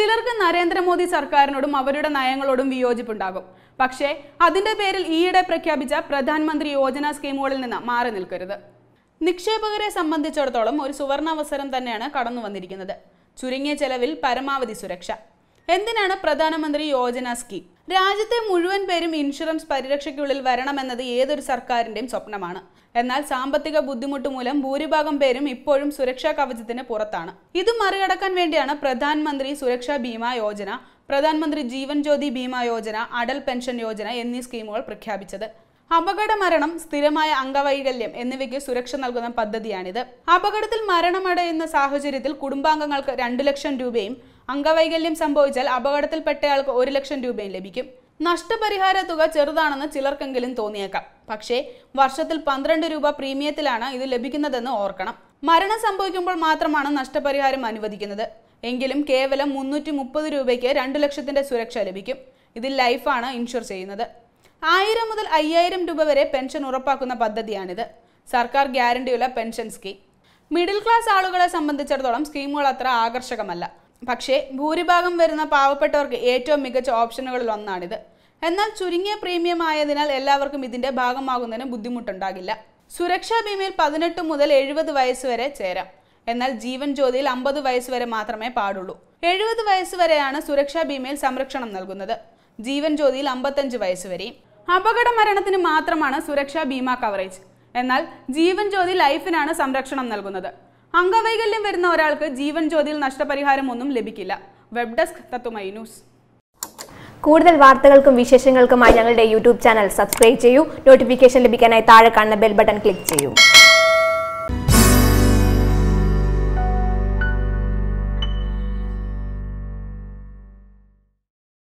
ചിലർക്ക് നരേന്ദ്രമോദി സർക്കാരിനോടും അവരുടെ നയങ്ങളോടും വിയോജിപ്പുണ്ടാകും പക്ഷേ അതിന്റെ പേരിൽ ഈയിടെ പ്രഖ്യാപിച്ച പ്രധാനമന്ത്രി യോജന സ്കീമുകളിൽ നിന്ന് മാറി നിൽക്കരുത് നിക്ഷേപകരെ സംബന്ധിച്ചിടത്തോളം ഒരു സുവർണാവസരം തന്നെയാണ് കടന്നു വന്നിരിക്കുന്നത് ചുരുങ്ങിയ ചെലവിൽ പരമാവധി സുരക്ഷ എന്തിനാണ് പ്രധാനമന്ത്രി യോജന സ്കീം രാജ്യത്തെ മുഴുവൻ പേരും ഇൻഷുറൻസ് പരിരക്ഷയ്ക്കുള്ളിൽ വരണമെന്നത് ഏതൊരു സർക്കാരിന്റെയും സ്വപ്നമാണ് എന്നാൽ സാമ്പത്തിക ബുദ്ധിമുട്ട് മൂലം ഭൂരിഭാഗം പേരും ഇപ്പോഴും സുരക്ഷാ കവചത്തിന് പുറത്താണ് ഇത് മറികടക്കാൻ വേണ്ടിയാണ് പ്രധാനമന്ത്രി സുരക്ഷാ ബീമാ യോജന പ്രധാനമന്ത്രി ജീവൻ ജ്യോതി ബീമാ യോജന അടൽ പെൻഷൻ യോജന എന്നീ സ്കീമുകൾ പ്രഖ്യാപിച്ചത് അപകട മരണം സ്ഥിരമായ അംഗവൈകല്യം എന്നിവയ്ക്ക് സുരക്ഷ നൽകുന്ന പദ്ധതിയാണിത് അപകടത്തിൽ മരണമടയുന്ന സാഹചര്യത്തിൽ കുടുംബാംഗങ്ങൾക്ക് രണ്ടു ലക്ഷം രൂപയും അംഗവൈകല്യം സംഭവിച്ചാൽ അപകടത്തിൽപ്പെട്ടയാൾക്ക് ഒരു ലക്ഷം രൂപയും ലഭിക്കും നഷ്ടപരിഹാര തുക ചെറുതാണെന്ന് ചിലർക്കെങ്കിലും തോന്നിയേക്കാം പക്ഷേ വർഷത്തിൽ പന്ത്രണ്ട് രൂപ പ്രീമിയത്തിലാണ് ഇത് ലഭിക്കുന്നതെന്ന് ഓർക്കണം മരണം സംഭവിക്കുമ്പോൾ മാത്രമാണ് നഷ്ടപരിഹാരം അനുവദിക്കുന്നത് എങ്കിലും കേവലം മുന്നൂറ്റി മുപ്പത് രൂപയ്ക്ക് രണ്ട് ലക്ഷത്തിന്റെ സുരക്ഷ ലഭിക്കും ഇതിൽ ലൈഫാണ് ഇൻഷുർ ചെയ്യുന്നത് ആയിരം മുതൽ അയ്യായിരം രൂപ വരെ പെൻഷൻ ഉറപ്പാക്കുന്ന പദ്ധതിയാണിത് സർക്കാർ ഗ്യാരണ്ടിയുള്ള പെൻഷൻ സ്കീം മിഡിൽ ക്ലാസ് ആളുകളെ സംബന്ധിച്ചിടത്തോളം സ്കീമുകൾ അത്ര ആകർഷകമല്ല പക്ഷേ ഭൂരിഭാഗം വരുന്ന പാവപ്പെട്ടവർക്ക് ഏറ്റവും മികച്ച ഓപ്ഷനുകളിൽ ഒന്നാണിത് എന്നാൽ ചുരുങ്ങിയ പ്രീമിയം ആയതിനാൽ എല്ലാവർക്കും ഇതിന്റെ ഭാഗമാകുന്നതിന് ബുദ്ധിമുട്ടുണ്ടാകില്ല സുരക്ഷാ ബീമിൽ പതിനെട്ട് മുതൽ എഴുപത് വയസ്സ് വരെ ചേരാം എന്നാൽ ജീവൻ ജ്യോതിയിൽ അമ്പത് വയസ്സ് വരെ മാത്രമേ പാടുള്ളൂ എഴുപത് വയസ്സ് വരെയാണ് സുരക്ഷാ ബീമയിൽ സംരക്ഷണം നൽകുന്നത് ജീവൻ ജ്യോതിയിൽ അമ്പത്തഞ്ച് വയസ്സ് വരെയും അപകട മരണത്തിന് മാത്രമാണ് സുരക്ഷാ ഭീമ കവറേജ് എന്നാൽ ജീവൻ ജ്യോതി ലൈഫിനാണ് സംരക്ഷണം നൽകുന്നത് അംഗവൈകല്യം വരുന്ന ഒരാൾക്ക് ജീവൻ ജ്യോതിയിൽ നഷ്ടപരിഹാരം ഒന്നും ലഭിക്കില്ല വെബ് ഡെസ്ക് തത്വമൈന്യൂസ് ന്യൂസ് കൂടുതൽ വാർത്തകൾക്കും വിശേഷങ്ങൾക്കുമായി ഞങ്ങളുടെ യൂട്യൂബ് ചാനൽ സബ്സ്ക്രൈബ് ചെയ്യൂ നോട്ടിഫിക്കേഷൻ ലഭിക്കാനായി താഴെ കാണുന്ന ബെൽ ബട്ടൺ ക്ലിക്ക് ചെയ്യൂ